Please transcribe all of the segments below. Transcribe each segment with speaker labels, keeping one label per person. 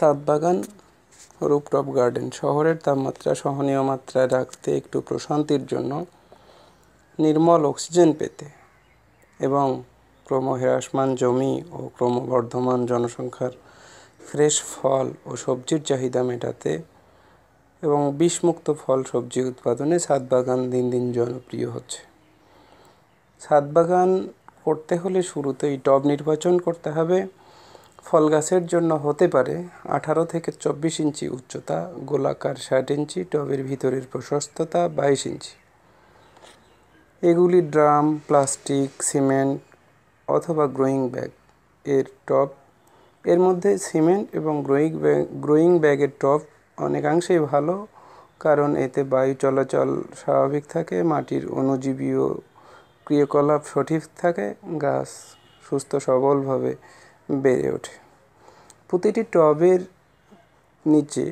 Speaker 1: ছাদ বাগান rooftop garden শহরের তাপমাত্রা সহনীয় মাত্রায় রাখতে একটু প্রশান্তির জন্য নির্মল অক্সিজেন পেতে এবং ক্রমহ্রাসমান জমি ও ক্রমবর্ধমান জনসংখ্যার ফ্রেশ ফল ও সবজির চাহিদা মেটাতে এবং বিষমুক্ত ফল সবজি উৎপাদনে ছাদ বাগান দিন দিন জনপ্রিয় হচ্ছে ছাদ বাগান করতে হলে শুরুতেই টব নির্বাচন করতে হবে ফল গাছের জন্য হতে পারে আঠারো থেকে চব্বিশ ইঞ্চি উচ্চতা গোলাকার ষাট ইঞ্চি টবের ভিতরের প্রশস্ততা বাইশ ইঞ্চি এগুলি ড্রাম প্লাস্টিক সিমেন্ট অথবা গ্রোয়িং ব্যাগ এর টপ এর মধ্যে সিমেন্ট এবং গ্রোয়িং ব্যাগ গ্রোয়িং ব্যাগের টপ অনেকাংশেই ভালো কারণ এতে বায়ু চলাচল স্বাভাবিক থাকে মাটির অনুজীবীয় ক্রিয়াকলাপ সঠিক থাকে গাছ সুস্থ সবলভাবে বেড়ে ওঠে প্রতিটি টবের নিচে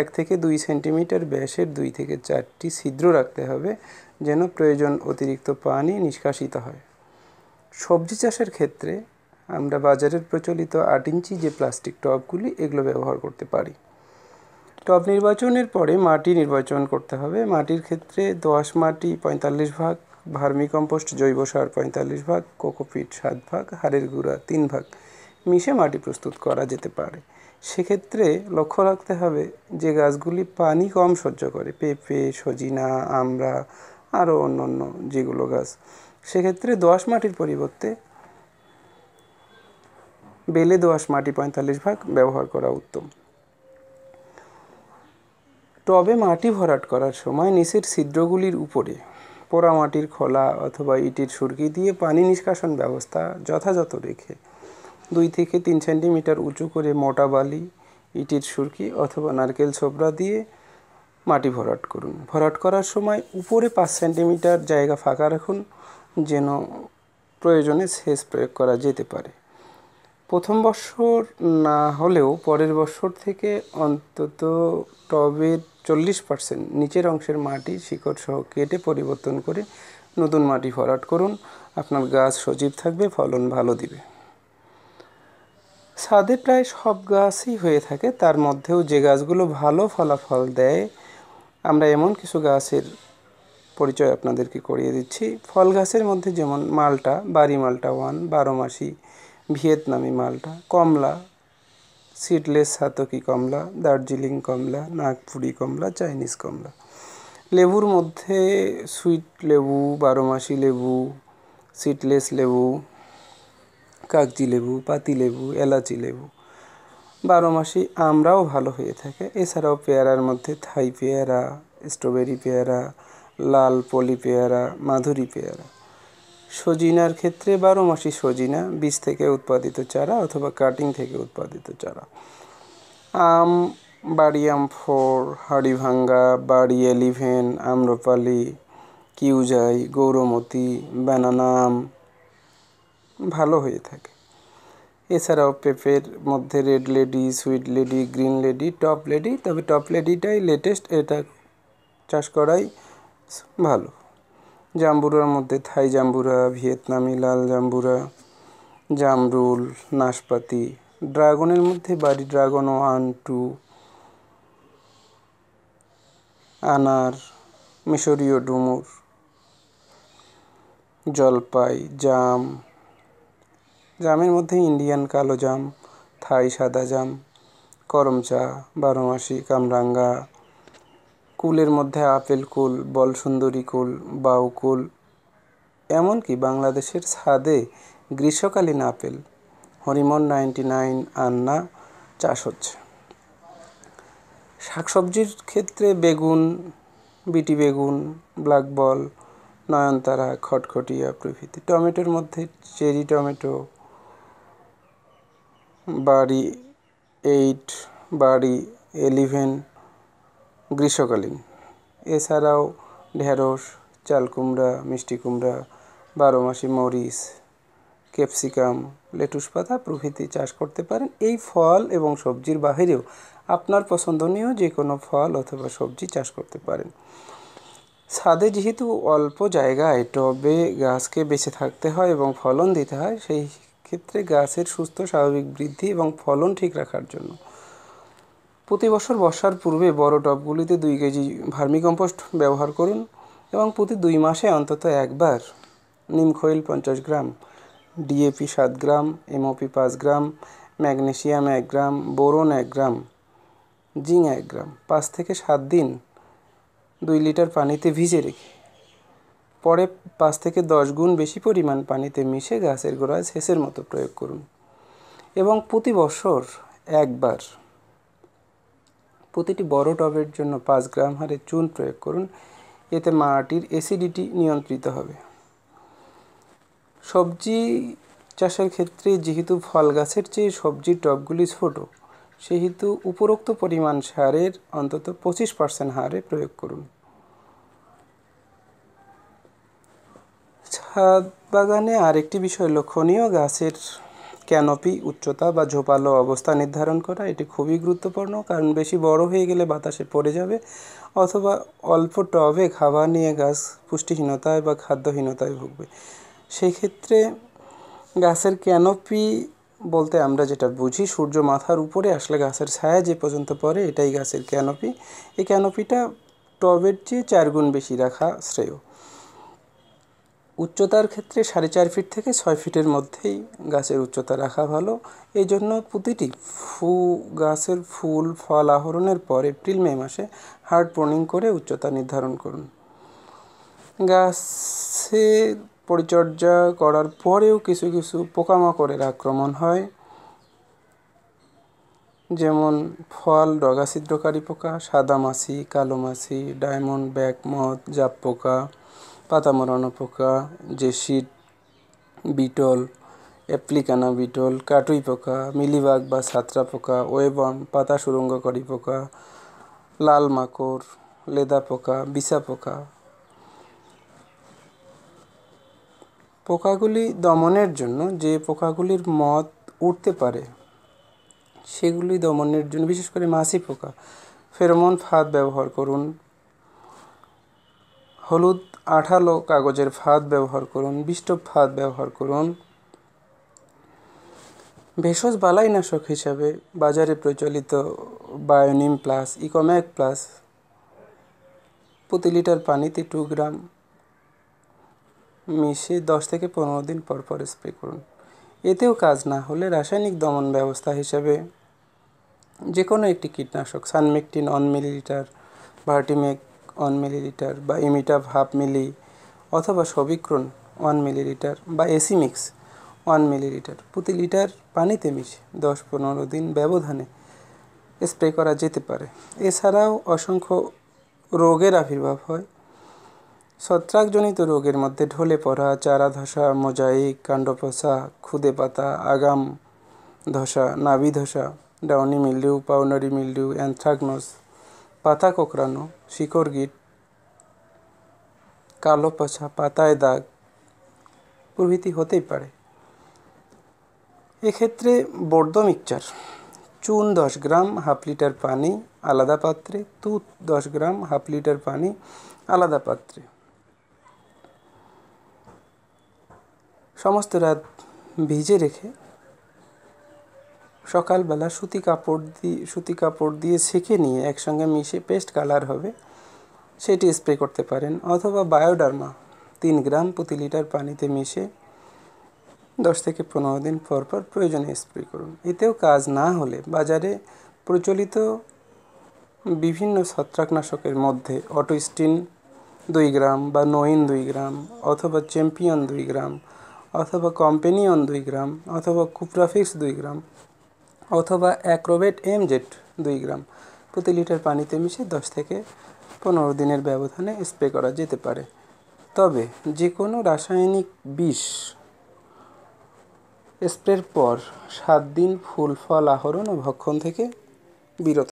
Speaker 1: এক থেকে দুই সেন্টিমিটার ব্যাসের দুই থেকে চারটি ছিদ্র রাখতে হবে যেন প্রয়োজন অতিরিক্ত পানি নিষ্কাশিত হয় সবজি চাষের ক্ষেত্রে আমরা বাজারের প্রচলিত আট ইঞ্চি যে প্লাস্টিক টবগুলি এগুলো ব্যবহার করতে পারি টব নির্বাচনের পরে মাটি নির্বাচন করতে হবে মাটির ক্ষেত্রে দোয়াশ মাটি পঁয়তাল্লিশ ভাগ ভার্মিকম্পোস্ট জৈব সার পঁয়তাল্লিশ ভাগ কোকোপিট সাত ভাগ হাড়ের গুঁড়া তিন ভাগ মিশে মাটি প্রস্তুত করা যেতে পারে সেক্ষেত্রে লক্ষ্য রাখতে হবে যে গাছগুলি পানি কম সহ্য করে পেঁপে সজিনা আমরা আরও অন্য অন্য যেগুলো গাছ সেক্ষেত্রে দোয়াশ মাটির পরিবর্তে বেলে দোয়াশ মাটি পঁয়তাল্লিশ ভাগ ব্যবহার করা উত্তম টবে মাটি ভরাট করার সময় নিচের ছিদ্রগুলির উপরে পোড়া মাটির খোলা অথবা ইটের সুরকি দিয়ে পানি নিষ্কাশন ব্যবস্থা যথাযথ রেখে দুই থেকে তিন সেন্টিমিটার উঁচু করে মোটা বালি ইটির সুরকি অথবা নারকেল ছোবড়া দিয়ে মাটি ভরাট করুন ভরাট করার সময় উপরে পাঁচ সেন্টিমিটার জায়গা ফাঁকা রাখুন যেন প্রয়োজনে সেচ প্রয়োগ করা যেতে পারে প্রথম বছর না হলেও পরের বছর থেকে অন্তত টবের চল্লিশ পার্সেন্ট নিচের অংশের মাটি শিকড় সহ কেটে পরিবর্তন করে নতুন মাটি ভরাট করুন আপনার গাছ সজীব থাকবে ফলন ভালো দিবে ছাদে প্রায় সব গাছই হয়ে থাকে তার মধ্যেও যে গাছগুলো ভালো ফলাফল দেয় আমরা এমন কিছু গাছের পরিচয় আপনাদেরকে করিয়ে দিচ্ছি ফল গাছের মধ্যে যেমন মালটা বারি মালটা ওয়ান বারোমাসি ভিয়েতনামি মালটা কমলা সিডলেস সাতকি কমলা দার্জিলিং কমলা নাগপুরি কমলা চাইনিজ কমলা লেবুর মধ্যে সুইট লেবু বারোমাসি লেবু সিডলেস লেবু কাগজি লেবু পাতিলেবু এলাচি লেবু বারো মাসি আমরাও ভালো হয়ে থাকে এছাড়াও পেয়ারার মধ্যে থাই পেয়ারা স্ট্রবেরি পেয়ারা লাল পলি পেয়ারা মাধুরী পেয়ারা সজিনার ক্ষেত্রে বারো মাসি সজিনা বীজ থেকে উৎপাদিত চারা অথবা কাটিং থেকে উৎপাদিত চারা আম বাড়ি আম ফোর হাড়িভাঙ্গা বাড়ি এলিভেন আম্রপালি কিউজাই গৌরমতি ব্যানানা আম ভালো হয়ে থাকে এছাড়াও পেপের মধ্যে red lady sweet lady green lady top lady তবে টপ লেডিটাই লেটেস্ট এটা চাষ করাই ভালো জাম্বুরার মধ্যে থাই জাম্বুরা ভিয়েতনামি লাল জাম্বুরা জামরুল নাশপাতি ড্রাগনের মধ্যে বাড়ি ড্রাগন ওয়ান টু আনার মিশরীয় ডুমুর জলপাই জাম জামের মধ্যে ইন্ডিয়ান কালো জাম থাই সাদা জাম করমচা বারোমাসি কামরাঙ্গা কুলের মধ্যে আপেল কুল বলসুন্দরী কুল বাউ কুল এমনকি বাংলাদেশের ছাদে গ্রীষ্মকালীন আপেল হরিমন নাইনটি নাইন আন্না চাষ হচ্ছে শাকসবজির ক্ষেত্রে বেগুন বিটি বেগুন ব্ল্যাক বল নয়নতারা খটখটিয়া প্রভৃতি টমেটোর মধ্যে cherry tomato BARI eight BARI eleven গ্রীষ্মকালীন এছাড়াও ঢেঁড়স চাল কুমড়া মিষ্টি কুমড়া মাসি মরিচ ক্যাপসিকাম লেটুস পাতা প্রভৃতি চাষ করতে পারেন এই ফল এবং সবজির বাহিরেও আপনার পছন্দনীয় যে কোনো ফল অথবা সবজি চাষ করতে পারেন ছাদে যেহেতু অল্প জায়গায় টবে গাছকে বেঁচে থাকতে হয় এবং ফলন দিতে হয় সেই ক্ষেত্রে গাছের সুস্থ স্বাভাবিক বৃদ্ধি এবং ফলন ঠিক রাখার জন্য প্রতি বছর বর্ষার পূর্বে বড় টবগুলিতে দুই কেজি ভার্মিকম্পোস্ট ব্যবহার করুন এবং প্রতি দুই মাসে অন্তত একবার নিমখৈল পঞ্চাশ গ্রাম ডিএপি সাত গ্রাম এমওপি পাঁচ গ্রাম ম্যাগনেশিয়াম এক গ্রাম বোরন এক গ্রাম জিঙ্ক এক গ্রাম পাঁচ থেকে সাত দিন দুই লিটার পানিতে ভিজে রেখে পরে পাঁচ থেকে দশ গুণ বেশি পরিমাণ পানিতে মিশে গাছের গোড়ায় সেচের মতো প্রয়োগ করুন এবং প্রতি বছর একবার প্রতিটি বড় টবের জন্য পাঁচ গ্রাম হারে চুন প্রয়োগ করুন এতে মাটির অ্যাসিডিটি নিয়ন্ত্রিত হবে সবজি চাষের ক্ষেত্রে যেহেতু ফল গাছের চেয়ে সবজির টবগুলি ছোট সেহেতু উপরোক্ত পরিমাণ সারের অন্তত পঁচিশ পার্সেন্ট হারে প্রয়োগ করুন বাগানে আরেকটি বিষয় লক্ষণীয় গাছের ক্যানপি উচ্চতা বা ঝোপালো অবস্থা নির্ধারণ করা এটি খুবই গুরুত্বপূর্ণ কারণ বেশি বড় হয়ে গেলে বাতাসে পড়ে যাবে অথবা অল্প টবে খাবার নিয়ে গাছ পুষ্টিহীনতায় বা খাদ্যহীনতায় ভুগবে সেক্ষেত্রে গাছের ক্যানপি বলতে আমরা যেটা বুঝি সূর্য মাথার উপরে আসলে গাছের ছায়া যে পর্যন্ত পড়ে এটাই গাছের ক্যানপি এই ক্যানপিটা টবের চেয়ে চার গুণ বেশি রাখা শ্রেয় উচ্চতার ক্ষেত্রে সাড়ে চার ফিট থেকে ছয় ফিটের মধ্যেই গাছের উচ্চতা রাখা ভালো এই জন্য প্রতিটি ফু গাছের ফুল ফল আহরণের পর এপ্রিল মে মাসে হার্ড প্রোনিং করে উচ্চতা নির্ধারণ করুন গাছের পরিচর্যা করার পরেও কিছু কিছু পোকামাকড়ের আক্রমণ হয় যেমন ফল ছিদ্রকারী পোকা সাদা মাছি কালো মাছি ডায়মন্ড ব্যাক মথ জাপ পোকা পাতা মরানো পোকা শীত বিটল অ্যাপ্লিকানা বিটল কাটুই পোকা মিলিবাগ বা ছাত্রা পোকা ওয়েবন পাতা সুরঙ্গকারী পোকা লাল মাকড় লেদা পোকা বিছা পোকা পোকাগুলি দমনের জন্য যে পোকাগুলির মদ উঠতে পারে সেগুলি দমনের জন্য বিশেষ করে মাছি পোকা ফেরোমন ফাঁদ ব্যবহার করুন হলুদ আঠালো কাগজের ফাঁদ ব্যবহার করুন বিষ্টপ ফাঁদ ব্যবহার করুন ভেষজ বালাইনাশক হিসাবে বাজারে প্রচলিত বায়োনিম প্লাস ইকোম্যাক প্লাস প্রতি লিটার পানিতে টু গ্রাম মিশিয়ে দশ থেকে পনেরো দিন পর পর স্প্রে করুন এতেও কাজ না হলে রাসায়নিক দমন ব্যবস্থা হিসাবে যে কোনো একটি কীটনাশক Sunmectin one millilitre Vertimec one millilitre বা ইমিটাভ হাফ মিলি অথবা সবিক্রণ ওয়ান মিলিলিটার বা এসি মিক্স ওয়ান মিলিলিটার প্রতি লিটার পানিতে মিশে দশ পনেরো দিন ব্যবধানে স্প্রে করা যেতে পারে এছাড়াও অসংখ্য রোগের আবির্ভাব হয় ছত্রাকজনিত রোগের মধ্যে ঢলে পড়া চারা ধসা মোজাইক কাণ্ডপসা খুদে পাতা আগাম ধসা নাভি ধসা downy mildew powdery mildew anthracnose পাতা কোঁকড়ানো শিকড় গিট কালো পাছা পাতায় দাগ প্রভৃতি হতেই পারে এক্ষেত্রে বর্দ মিক্সচার চুন দশ গ্রাম হাফ লিটার পানি আলাদা পাত্রে তুত দশ গ্রাম হাফ লিটার পানি আলাদা পাত্রে সমস্ত রাত ভিজে রেখে সকালবেলা সুতি কাপড় দিয়ে সুতি কাপড় দিয়ে ছেঁকে নিয়ে একসঙ্গে মিশে পেস্ট কালার হবে সেটি স্প্রে করতে পারেন অথবা বায়োডার্মা তিন গ্রাম প্রতি লিটার পানিতে মিশে দশ থেকে পনেরো দিন পর পর প্রয়োজনে স্প্রে করুন এতেও কাজ না হলে বাজারে প্রচলিত বিভিন্ন ছত্রাকনাশকের মধ্যে অটোস্টিন দুই গ্রাম বা নোইন দুই গ্রাম অথবা চ্যাম্পিয়ন দুই গ্রাম অথবা কম্পেনিয়ন দুই গ্রাম অথবা কুপ্রাফিক্স দুই গ্রাম অথবা অ্যাক্রোবেট এম জেট দুই গ্রাম প্রতি লিটার পানিতে মিশে দশ থেকে পনেরো দিনের ব্যবধানে স্প্রে করা যেতে পারে তবে যে কোনো রাসায়নিক বিষ স্প্রের পর সাত দিন ফুল ফল আহরণ ও ভক্ষণ থেকে বিরত